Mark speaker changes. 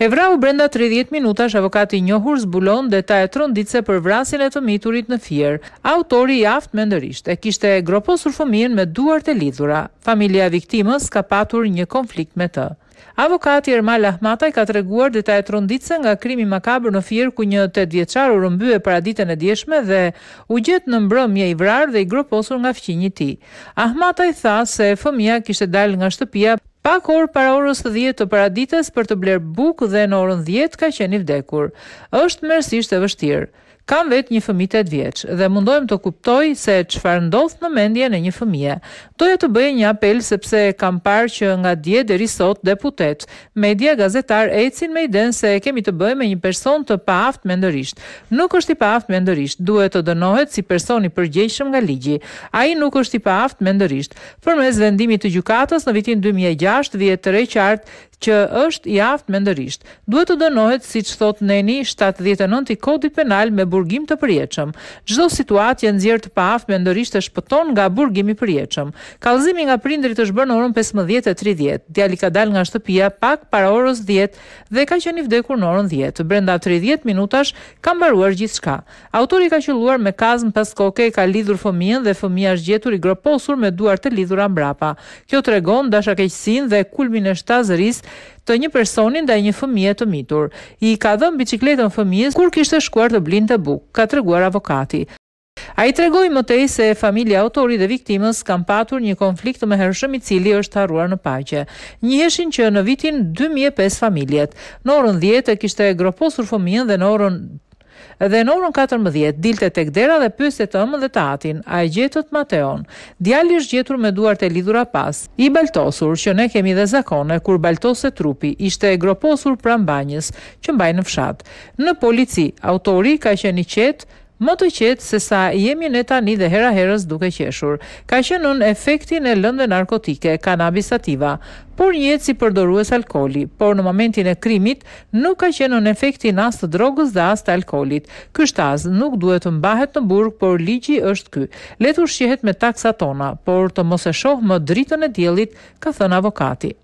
Speaker 1: E vrau brenda 30 minuta është avokati njohur zbulon dhe ta e tronditse për vrasin e të miturit në fjerë. Autori i aftë me ndërisht e kishte e groposur fëmin me duart e lidhura. Familia viktimës ka patur një konflikt me të. Avokati Ermal Ahmataj ka të reguar dhe ta e tronditse nga krimi makabër në fjerë ku një të u rëmby e paraditën e djeshme dhe u gjithë në mbrëmje i vrarë dhe i groposur nga fqinjë ti. Ahmataj tha se fëmija kishte dalë nga shtëpia pak orë para orës 10 të paradites për të bler bukë dhe në orën 10 ka qenë i vdekur. Është mërësisht e vështirë. Kam vet një fëmijë të 8 vjeç dhe mundojmë të kuptoj se çfarë ndodh në mendjen e një fëmie. Doja të bëj një apel sepse kam parë që nga dje deri sot deputet, media gazetar ecin me idenë se kemi të bëjmë me një person të paaft mendërisht. Nuk është i paaft mendërisht, duhet të dënohet si person i përgjegjshëm nga ligji. Ai nuk është i paaft mendërisht. Përmes vendimit të gjykatës në vitin 2006 vjet të qartë që është i me ndërisht. Duhet të dënohet si që thot neni 79 i kodi penal me burgim të përjeqëm. Gjdo situatë jenë zjerë të pa me ndërisht e shpëton nga burgimi përjeqëm. Kalzimi nga prindrit është bërë në orën 15.30, djali ka dal nga shtëpia pak para orës 10 dhe ka qenë i vdekur në orën 10. Brenda 30 minutash ka mbaruar gjithë shka. Autori ka qëlluar me kazën pas koke ka lidhur fëmijën dhe fëmija është gjetur i groposur me duar të lidhur ambrapa. Kjo të regon dhe kulmin e shtazëris të një personin dhe një fëmije të mitur. I ka dhënë bicikletën fëmijës kur kishtë shkuar të blinte të bukë, ka të reguar avokati. A i tregoj mëtej se familja autori dhe viktimës kam patur një konflikt me hershëm i cili është haruar në pagje. Një heshin që në vitin 2005 familjet, në orën 10 e kishtë e groposur fëmijën dhe në orën Edhe në orën 14 dilte tek dera dhe pyeste të ëmën dhe të atin, a e gjetët Mateon? Djali është gjetur me duart e lidhura pas. I baltosur që ne kemi dhe zakone kur baltose trupi ishte e groposur pranë banjës që mbaj në fshat. Në polici, autori ka qenë i qetë më të qetë se sa jemi ne tani dhe hera herës duke qeshur. Ka qenë në efektin e lëndë narkotike, kanabis sativa, por njëtë si përdorues alkoli, por në momentin e krimit nuk ka qenë në efektin as të drogës dhe as të alkolit. Kështaz nuk duhet të mbahet në burg, por ligji është ky. Letur shqehet me taksa tona, por të mos e shohë më dritën e djelit, ka thënë avokati.